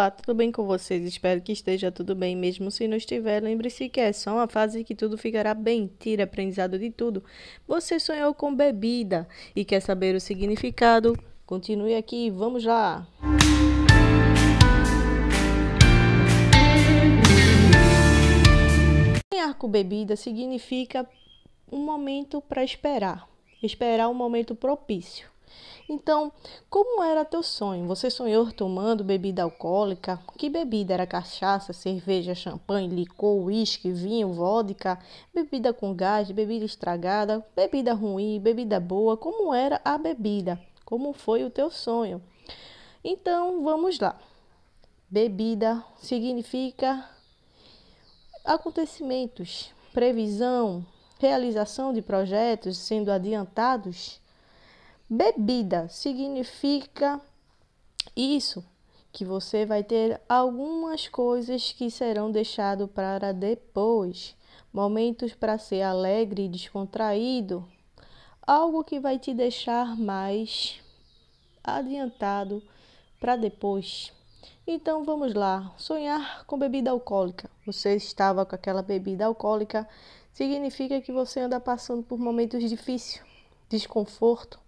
Olá, tudo bem com vocês? Espero que esteja tudo bem, mesmo se não estiver, lembre-se que é só uma fase que tudo ficará bem. Tira aprendizado de tudo. Você sonhou com bebida e quer saber o significado? Continue aqui, vamos lá! Sonhar com bebida significa um momento para esperar, esperar um momento propício. Então, como era teu sonho? Você sonhou tomando bebida alcoólica? Que bebida? Era cachaça, cerveja, champanhe, licor, uísque, vinho, vodka, bebida com gás, bebida estragada, bebida ruim, bebida boa? Como era a bebida? Como foi o teu sonho? Então, vamos lá. Bebida significa acontecimentos, previsão, realização de projetos sendo adiantados Bebida significa isso, que você vai ter algumas coisas que serão deixado para depois, momentos para ser alegre e descontraído, algo que vai te deixar mais adiantado para depois. Então vamos lá, sonhar com bebida alcoólica. Você estava com aquela bebida alcoólica, significa que você anda passando por momentos difíceis, desconforto,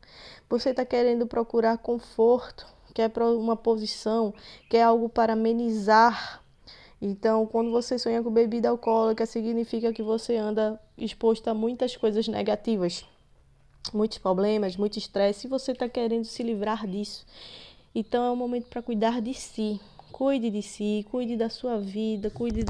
você está querendo procurar conforto, quer uma posição, quer algo para amenizar. Então, quando você sonha com bebida alcoólica, significa que você anda exposto a muitas coisas negativas, muitos problemas, muito estresse, e você está querendo se livrar disso. Então, é o momento para cuidar de si, Cuide de si, cuide da sua vida, cuide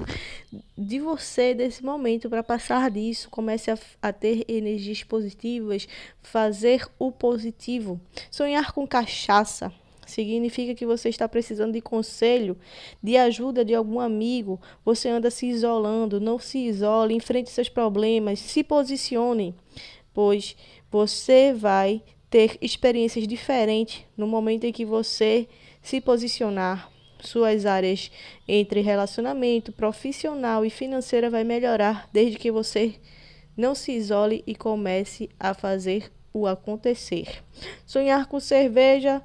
de você desse momento para passar disso. Comece a, a ter energias positivas, fazer o positivo. Sonhar com cachaça. Significa que você está precisando de conselho, de ajuda de algum amigo. Você anda se isolando, não se isole, enfrente seus problemas, se posicione, pois você vai ter experiências diferentes no momento em que você se posicionar, suas áreas entre relacionamento, profissional e financeira vai melhorar desde que você não se isole e comece a fazer o acontecer. Sonhar com cerveja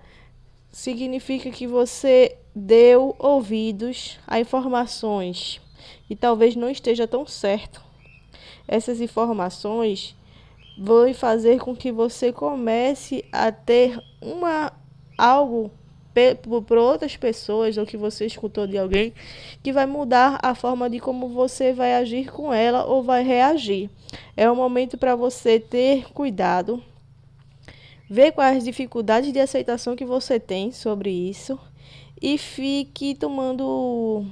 significa que você deu ouvidos a informações e talvez não esteja tão certo. Essas informações vão fazer com que você comece a ter uma algo por outras pessoas ou que você escutou de alguém que vai mudar a forma de como você vai agir com ela ou vai reagir. É um momento para você ter cuidado, ver quais dificuldades de aceitação que você tem sobre isso e fique tomando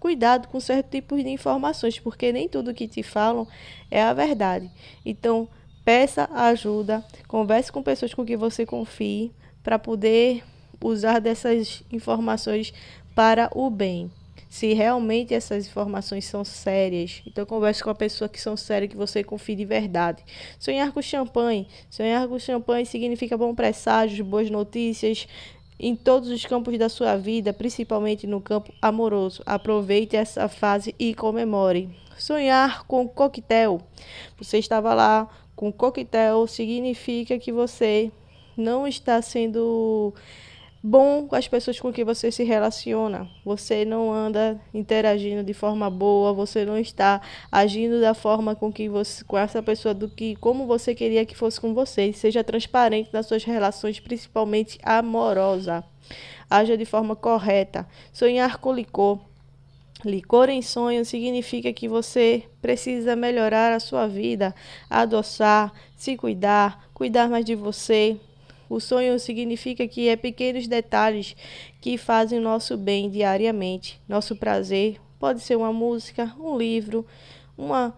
cuidado com certo tipos de informações, porque nem tudo que te falam é a verdade. Então, peça ajuda, converse com pessoas com que você confie para poder usar dessas informações para o bem. Se realmente essas informações são sérias, então converse com a pessoa que são sérias, que você confie de verdade. Sonhar com champanhe. Sonhar com champanhe significa bom presságio, boas notícias, em todos os campos da sua vida, principalmente no campo amoroso. Aproveite essa fase e comemore. Sonhar com coquetel. Você estava lá com coquetel, significa que você não está sendo bom com as pessoas com que você se relaciona. Você não anda interagindo de forma boa, você não está agindo da forma com que você com essa pessoa do que como você queria que fosse com você. seja transparente nas suas relações, principalmente amorosa. Haja de forma correta. Sonhar com licor. Licor em sonho significa que você precisa melhorar a sua vida, adoçar, se cuidar, cuidar mais de você, o sonho significa que é pequenos detalhes que fazem o nosso bem diariamente, nosso prazer. Pode ser uma música, um livro, uma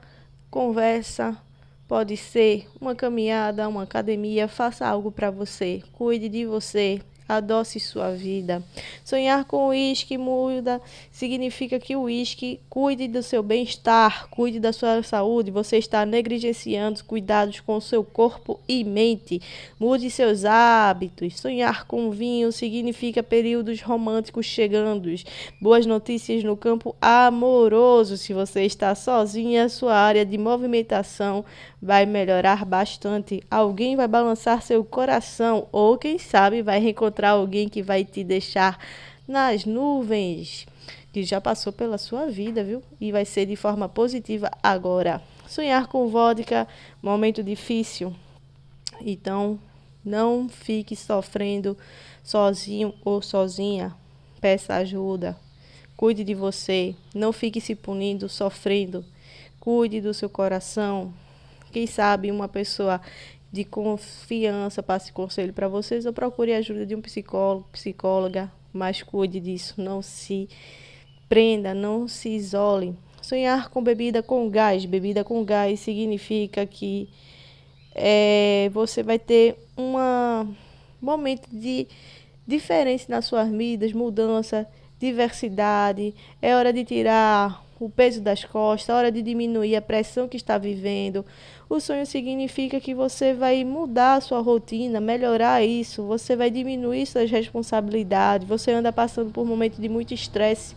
conversa, pode ser uma caminhada, uma academia. Faça algo para você, cuide de você, adoce sua vida. Sonhar com uísque muda significa que o uísque cuide do seu bem-estar, cuide da sua saúde. Você está negligenciando os cuidados com o seu corpo e mente. Mude seus hábitos. Sonhar com vinho significa períodos românticos chegando. Boas notícias no campo amoroso. Se você está sozinha, sua área de movimentação vai melhorar bastante. Alguém vai balançar seu coração ou, quem sabe, vai reencontrar encontrar alguém que vai te deixar nas nuvens, que já passou pela sua vida, viu? E vai ser de forma positiva agora. Sonhar com vodka, momento difícil. Então, não fique sofrendo sozinho ou sozinha. Peça ajuda. Cuide de você. Não fique se punindo, sofrendo. Cuide do seu coração. Quem sabe uma pessoa de confiança passe conselho para vocês ou procure a ajuda de um psicólogo, psicóloga, mas cuide disso, não se prenda, não se isole. Sonhar com bebida com gás, bebida com gás significa que é, você vai ter um momento de diferença nas suas vidas, mudança, diversidade. É hora de tirar o peso das costas, a hora de diminuir a pressão que está vivendo. O sonho significa que você vai mudar a sua rotina, melhorar isso, você vai diminuir suas responsabilidades, você anda passando por um momento de muito estresse.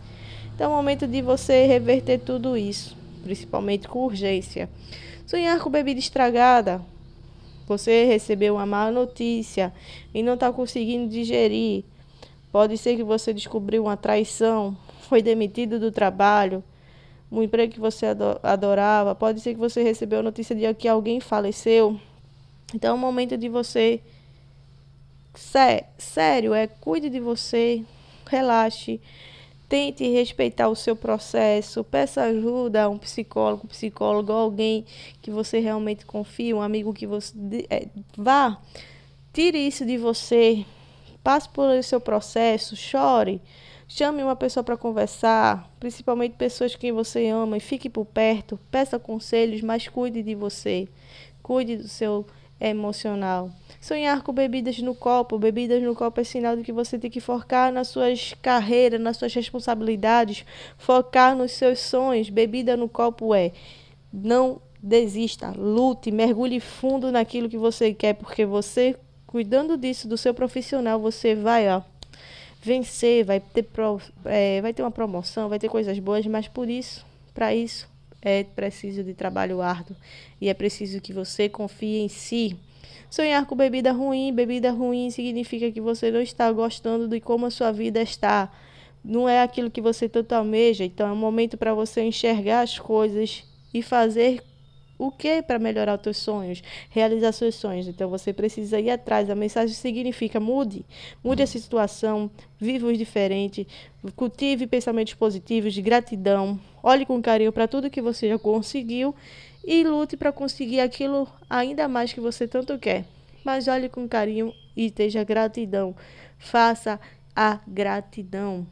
Então é o momento de você reverter tudo isso, principalmente com urgência. Sonhar com bebida estragada, você recebeu uma má notícia e não está conseguindo digerir. Pode ser que você descobriu uma traição, foi demitido do trabalho um emprego que você adorava, pode ser que você recebeu a notícia de que alguém faleceu. Então, é o momento de você. Sé... Sério, é cuide de você, relaxe, tente respeitar o seu processo, peça ajuda a um psicólogo, psicólogo, alguém que você realmente confia, um amigo que você. É, vá, tire isso de você, passe por seu processo, chore Chame uma pessoa para conversar, principalmente pessoas que você ama, e fique por perto, peça conselhos, mas cuide de você. Cuide do seu emocional. Sonhar com bebidas no copo. Bebidas no copo é sinal de que você tem que focar nas suas carreiras, nas suas responsabilidades, focar nos seus sonhos. Bebida no copo é não desista, lute, mergulhe fundo naquilo que você quer, porque você cuidando disso do seu profissional, você vai, ó, vencer, vai ter, pro, é, vai ter uma promoção, vai ter coisas boas, mas por isso, para isso, é preciso de trabalho árduo e é preciso que você confie em si. Sonhar com bebida ruim, bebida ruim significa que você não está gostando de como a sua vida está. Não é aquilo que você tanto almeja, então é um momento para você enxergar as coisas e fazer o que é para melhorar os teus sonhos, realizar seus sonhos. Então você precisa ir atrás. A mensagem significa mude, mude a uhum. situação, viva os diferentes, cultive pensamentos positivos de gratidão, olhe com carinho para tudo que você já conseguiu e lute para conseguir aquilo ainda mais que você tanto quer. Mas olhe com carinho e esteja gratidão. Faça a gratidão.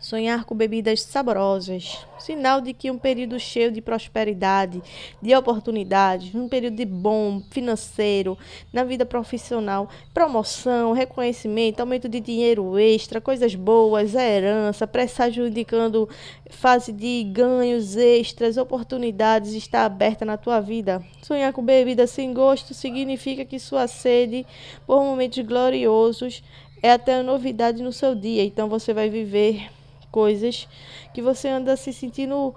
Sonhar com bebidas saborosas, sinal de que um período cheio de prosperidade, de oportunidades, um período de bom financeiro, na vida profissional, promoção, reconhecimento, aumento de dinheiro extra, coisas boas, herança, presságio indicando fase de ganhos extras, oportunidades está aberta na tua vida. Sonhar com bebida sem gosto significa que sua sede por momentos gloriosos é até a novidade no seu dia, então você vai viver coisas que você anda se sentindo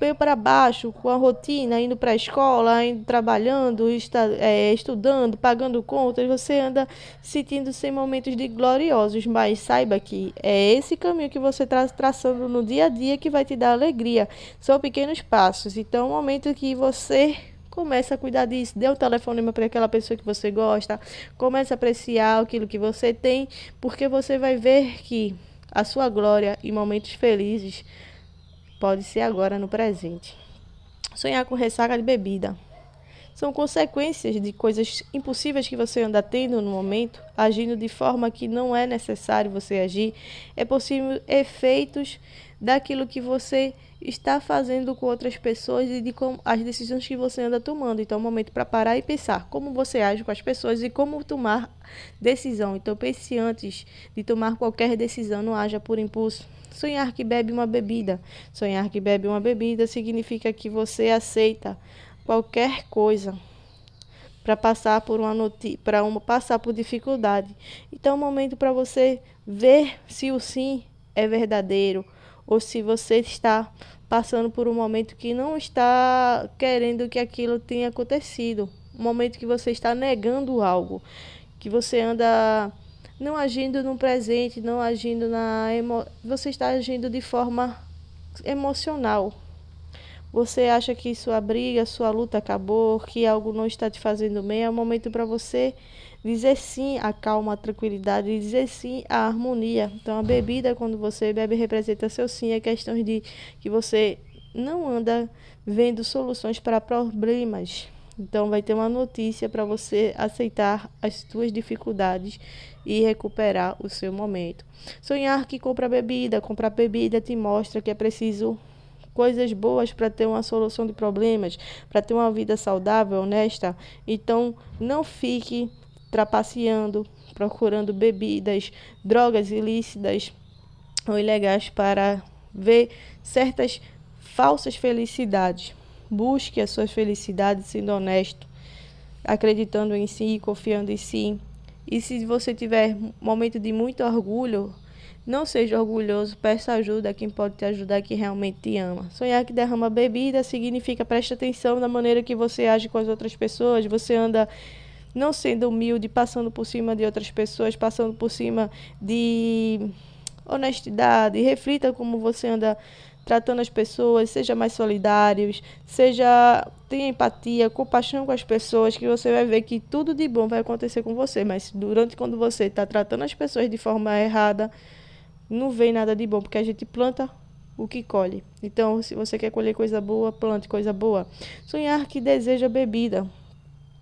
meio para baixo, com a rotina, indo para a escola, indo trabalhando, está, é, estudando, pagando contas, você anda sentindo sem momentos de gloriosos, mas saiba que é esse caminho que você está traçando no dia a dia que vai te dar alegria. São pequenos passos. Então, o momento que você começa a cuidar disso, dê o um telefonema para aquela pessoa que você gosta, começa a apreciar aquilo que você tem, porque você vai ver que a sua glória e momentos felizes pode ser agora no presente. Sonhar com ressaca de bebida são consequências de coisas impossíveis que você anda tendo no momento, agindo de forma que não é necessário você agir. É possível efeitos daquilo que você está fazendo com outras pessoas e de como as decisões que você anda tomando. Então, é um momento para parar e pensar como você age com as pessoas e como tomar decisão. Então, pense antes de tomar qualquer decisão, não haja por impulso. Sonhar que bebe uma bebida. Sonhar que bebe uma bebida significa que você aceita qualquer coisa para passar por uma para uma passar por dificuldade. Então, é um momento para você ver se o sim é verdadeiro ou se você está passando por um momento que não está querendo que aquilo tenha acontecido, um momento que você está negando algo, que você anda não agindo no presente, não agindo na emo... você está agindo de forma emocional. Você acha que sua briga, sua luta acabou, que algo não está te fazendo bem, é o momento para você dizer sim à calma, à tranquilidade, dizer sim à harmonia. Então, a bebida, quando você bebe, representa seu sim, é questão de que você não anda vendo soluções para problemas. Então, vai ter uma notícia para você aceitar as suas dificuldades e recuperar o seu momento. Sonhar que compra bebida, comprar bebida te mostra que é preciso coisas boas para ter uma solução de problemas, para ter uma vida saudável, honesta. Então, não fique trapaceando, procurando bebidas, drogas ilícitas ou ilegais para ver certas falsas felicidades. Busque a sua felicidade sendo honesto, acreditando em si e confiando em si. E se você tiver momento de muito orgulho, não seja orgulhoso, peça ajuda a quem pode te ajudar, que realmente te ama. Sonhar que derrama bebida significa preste atenção na maneira que você age com as outras pessoas. Você anda não sendo humilde, passando por cima de outras pessoas, passando por cima de honestidade, reflita como você anda tratando as pessoas, seja mais solidários, seja tenha empatia, compaixão com as pessoas, que você vai ver que tudo de bom vai acontecer com você, mas durante quando você está tratando as pessoas de forma errada, não vem nada de bom, porque a gente planta o que colhe. Então, se você quer colher coisa boa, plante coisa boa. Sonhar que deseja bebida.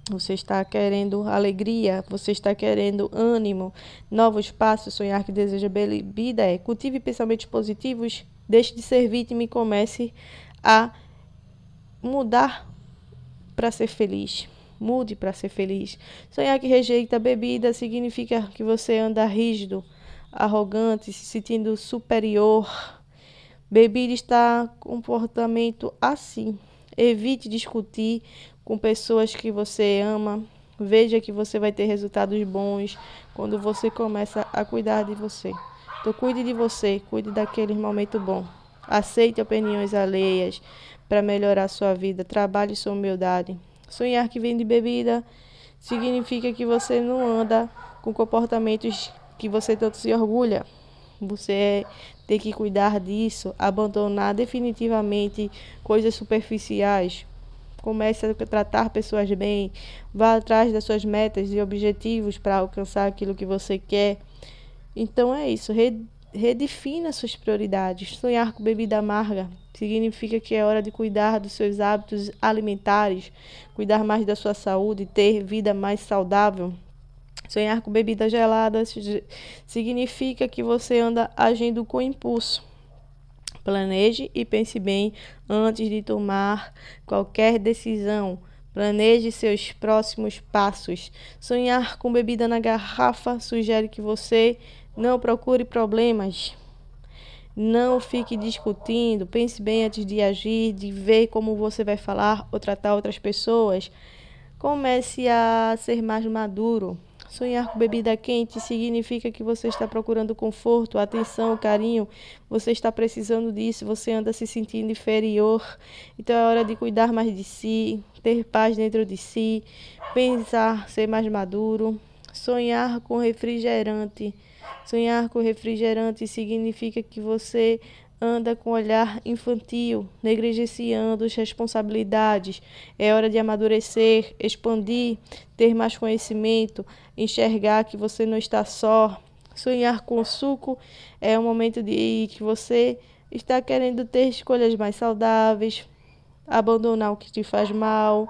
Você está querendo alegria, você está querendo ânimo, novos passos, sonhar que deseja bebida é cultive pensamentos positivos, deixe de ser vítima e comece a mudar para ser feliz. Mude para ser feliz. Sonhar que rejeita bebida significa que você anda rígido, arrogante, se sentindo superior. Bebida está comportamento assim. Evite discutir com pessoas que você ama. Veja que você vai ter resultados bons quando você começa a cuidar de você. Então, cuide de você, cuide daquele momento bom. Aceite opiniões alheias para melhorar sua vida. Trabalhe sua humildade. Sonhar que vem de bebida significa que você não anda com comportamentos que você tanto se orgulha. Você é, tem que cuidar disso, abandonar definitivamente coisas superficiais, comece a tratar pessoas bem, vá atrás das suas metas e objetivos para alcançar aquilo que você quer. Então é isso, redefina suas prioridades. Sonhar com bebida amarga significa que é hora de cuidar dos seus hábitos alimentares, cuidar mais da sua saúde, ter vida mais saudável. Sonhar com bebida gelada significa que você anda agindo com impulso. Planeje e pense bem antes de tomar qualquer decisão. Planeje seus próximos passos. Sonhar com bebida na garrafa sugere que você não procure problemas. Não fique discutindo, pense bem antes de agir, de ver como você vai falar ou tratar outras pessoas. Comece a ser mais maduro. Sonhar com bebida quente significa que você está procurando conforto, atenção, carinho. Você está precisando disso, você anda se sentindo inferior. Então é hora de cuidar mais de si, ter paz dentro de si, pensar, ser mais maduro. Sonhar com refrigerante. Sonhar com refrigerante significa que você anda com olhar infantil, negligenciando as responsabilidades. É hora de amadurecer, expandir, ter mais conhecimento, enxergar que você não está só. Sonhar com suco é um momento de que você está querendo ter escolhas mais saudáveis, abandonar o que te faz mal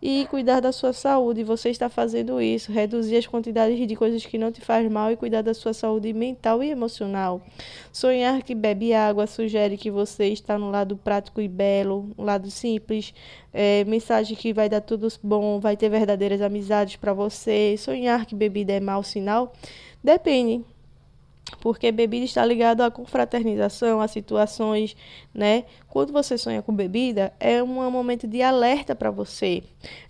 e cuidar da sua saúde. Você está fazendo isso, reduzir as quantidades de coisas que não te faz mal e cuidar da sua saúde mental e emocional. Sonhar que bebe água sugere que você está no lado prático e belo, no lado simples, é, mensagem que vai dar tudo bom, vai ter verdadeiras amizades para você. Sonhar que bebida é mau sinal depende porque bebida está ligada à confraternização, a situações, né? Quando você sonha com bebida, é um momento de alerta para você.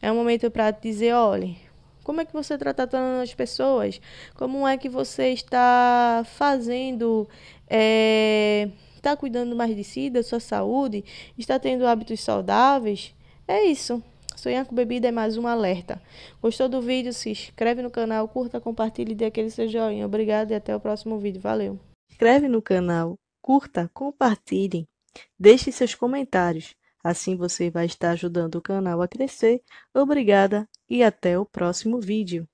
É um momento para dizer, olha, como é que você está tratando as pessoas? Como é que você está fazendo, está eh, é, cuidando mais de si, da sua saúde? Está tendo hábitos saudáveis? É isso. Sonhar com bebida é mais um alerta. Gostou do vídeo? Se inscreve no canal, curta, compartilhe e dê aquele seu joinha. Obrigado e até o próximo vídeo. Valeu! Inscreve no canal, curta, compartilhe, deixe seus comentários. Assim você vai estar ajudando o canal a crescer. Obrigada e até o próximo vídeo.